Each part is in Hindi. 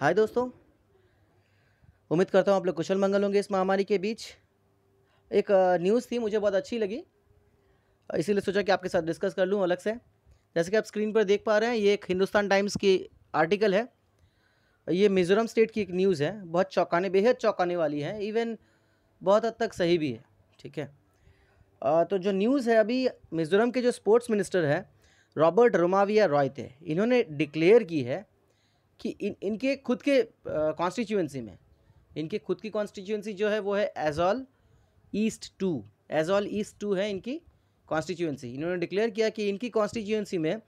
हाय दोस्तों उम्मीद करता हूँ आप लोग कुशल मंगल होंगे इस महामारी के बीच एक न्यूज़ थी मुझे बहुत अच्छी लगी इसीलिए सोचा कि आपके साथ डिस्कस कर लूँ अलग से जैसे कि आप स्क्रीन पर देख पा रहे हैं ये एक हिंदुस्तान टाइम्स की आर्टिकल है ये मिज़ोरम स्टेट की एक न्यूज़ है बहुत चौंकाने बेहद चौंकाने वाली है इवन बहुत हद तक सही भी है ठीक है आ, तो जो न्यूज़ है अभी मिज़ोरम के जो स्पोर्ट्स मिनिस्टर है रॉबर्ट रोमाविया रॉय थे इन्होंने डिक्लेयर की है कि इन इनके खुद के कॉन्स्टिट्यूएंसी में इनके खुद की कॉन्स्टिट्यूएंसी जो है वो है Aizawl east two Aizawl east two है इनकी कॉन्स्टिट्यूएंसी इन्होंने डिक्लेयर किया कि इनकी कॉन्स्टिट्यूएंसी में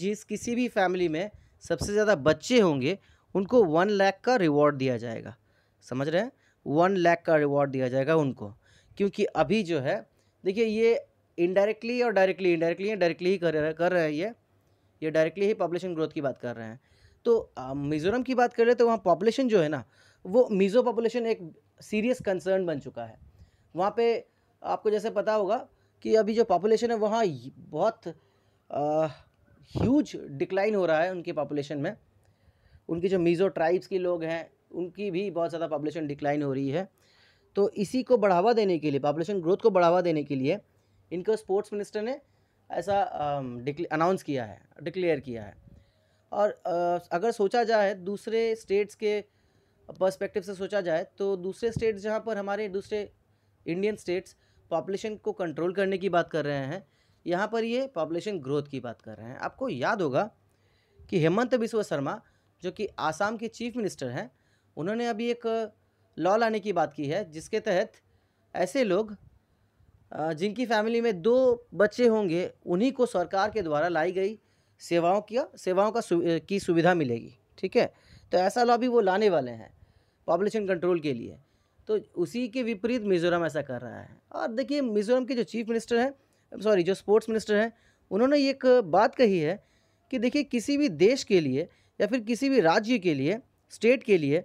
जिस किसी भी फैमिली में सबसे ज़्यादा बच्चे होंगे उनको वन लैख का रिवॉर्ड दिया जाएगा समझ रहे हैं वन लैख का रिवॉर्ड दिया जाएगा उनको क्योंकि अभी जो है देखिए ये इनडायरेक्टली और डायरेक्टली इनडायरेक्टली डायरेक्टली ही कर कर रहे हैं ये ये डायरेक्टली ही पॉपुलेशन ग्रोथ की बात कर रहे हैं तो मिज़ोरम की बात करें तो वहाँ पॉपुलेशन जो है ना वो मिज़ो पॉपुलेशन एक सीरियस कंसर्न बन चुका है वहाँ पे आपको जैसे पता होगा कि अभी जो पॉपुलेशन है वहाँ बहुत ह्यूज डिक्लाइन हो रहा है उनकी पॉपुलेशन में उनकी जो मीज़ो ट्राइब्स के लोग हैं उनकी भी बहुत ज़्यादा पॉपुलेशन डिक्लाइन हो रही है तो इसी को बढ़ावा देने के लिए पॉपुलेशन ग्रोथ को बढ़ावा देने के लिए इनको स्पोर्ट्स मिनिस्टर ने ऐसा अनाउंस किया है डिक्लेयर किया है और अगर सोचा जाए दूसरे स्टेट्स के पर्सपेक्टिव से सोचा जाए तो दूसरे स्टेट्स जहाँ पर हमारे दूसरे इंडियन स्टेट्स पॉपुलेशन को कंट्रोल करने की बात कर रहे हैं यहाँ पर ये पॉपुलेशन ग्रोथ की बात कर रहे हैं आपको याद होगा कि हेमंत बिस्व शर्मा जो कि आसाम के चीफ मिनिस्टर हैं उन्होंने अभी एक लॉ लाने की बात की है जिसके तहत ऐसे लोग जिनकी फैमिली में दो बच्चे होंगे उन्हीं को सरकार के द्वारा लाई गई सेवाओं की सेवाओं का सु, की सुविधा मिलेगी ठीक है तो ऐसा लॉ भी वो लाने वाले हैं पॉपुलेशन कंट्रोल के लिए तो उसी के विपरीत मिज़ोरम ऐसा कर रहा है और देखिए मिज़ोरम के जो चीफ मिनिस्टर हैं सॉरी जो स्पोर्ट्स मिनिस्टर हैं उन्होंने एक बात कही है कि देखिए किसी भी देश के लिए या फिर किसी भी राज्य के लिए स्टेट के लिए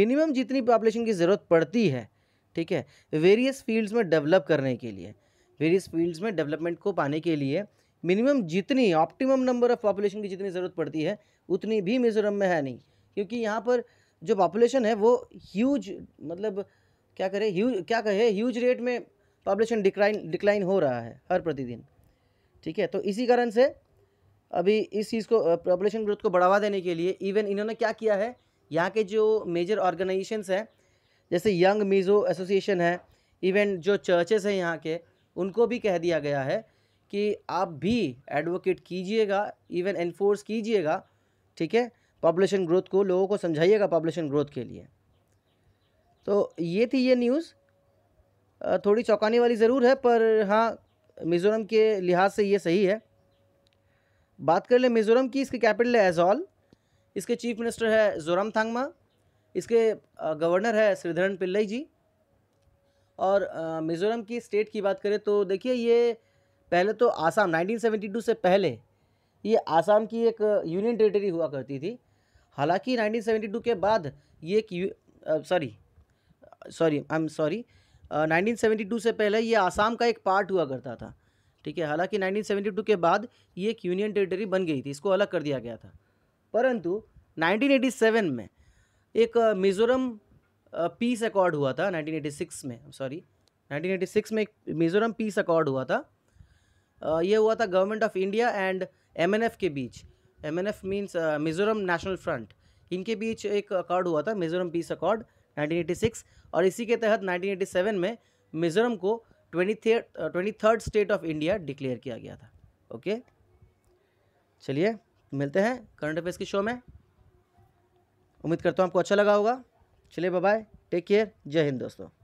मिनिमम जितनी पॉपुलेशन की ज़रूरत पड़ती है ठीक है वेरियस फील्ड्स में डेवलप करने के लिए वेरियस फील्ड्स में डेवलपमेंट को पाने के लिए मिनिमम जितनी ऑप्टिमम नंबर ऑफ पॉपुलेशन की जितनी ज़रूरत पड़ती है उतनी भी मिज़ोरम में है नहीं क्योंकि यहाँ पर जो पॉपुलेशन है वो ह्यूज मतलब क्या करे ह्यूज क्या कहे ह्यूज रेट में पॉपुलेशन डिक्लाइन डिक्लाइन हो रहा है हर प्रतिदिन ठीक है तो इसी कारण से अभी इस चीज़ को पॉपुलेशन ग्रोथ को बढ़ावा देने के लिए इवन इन्होंने क्या किया है यहाँ के जो मेजर ऑर्गेनाइजेशंस हैं जैसे यंग मिजो एसोसिएशन है इवन जो चर्चेस हैं यहाँ के उनको भी कह दिया गया है कि आप भी एडवोकेट कीजिएगा इवन एनफोर्स कीजिएगा ठीक है पॉपुलेशन ग्रोथ को लोगों को समझाइएगा पॉपुलेशन ग्रोथ के लिए तो ये थी ये न्यूज़ थोड़ी चौंकाने वाली ज़रूर है पर हाँ मिज़ोरम के लिहाज से ये सही है बात कर ले मिज़ोरम की इसकी कैपिटल है एजॉल इसके चीफ मिनिस्टर है जोरम थांगमा इसके गवर्नर है श्रीधरन पिल्लई जी और मिज़ोरम की स्टेट की बात करें तो देखिए ये पहले तो आसाम 1972 से पहले ये आसाम की एक यूनियन टेरिटरी हुआ करती थी हालांकि 1972 के बाद ये एक sorry sorry I am sorry 1972 से पहले ये आसाम का एक पार्ट हुआ करता था ठीक है हालांकि 1972 के बाद ये एक यूनियन टेरिटरी बन गई थी इसको अलग कर दिया गया था परंतु 1987 में एक मिज़ोरम पीस अकॉर्ड हुआ था 1986 में सॉरी 1986 में एक मिज़ोरम पीस अकॉर्ड हुआ था ये हुआ था government of India and M के बीच M N F means Mizoram national front इनके बीच एक अकॉर्ड हुआ था मिजोरम पीस अकॉर्ड 1986 और इसी के तहत 1987 में मिजोरम को twenty twenty third state of India declare किया गया था ओके चलिए मिलते हैं करंट अफेयर्स की शो में उम्मीद करता हूँ आपको अच्छा लगा होगा चलिए बाय टेक केयर जय हिंद दोस्तों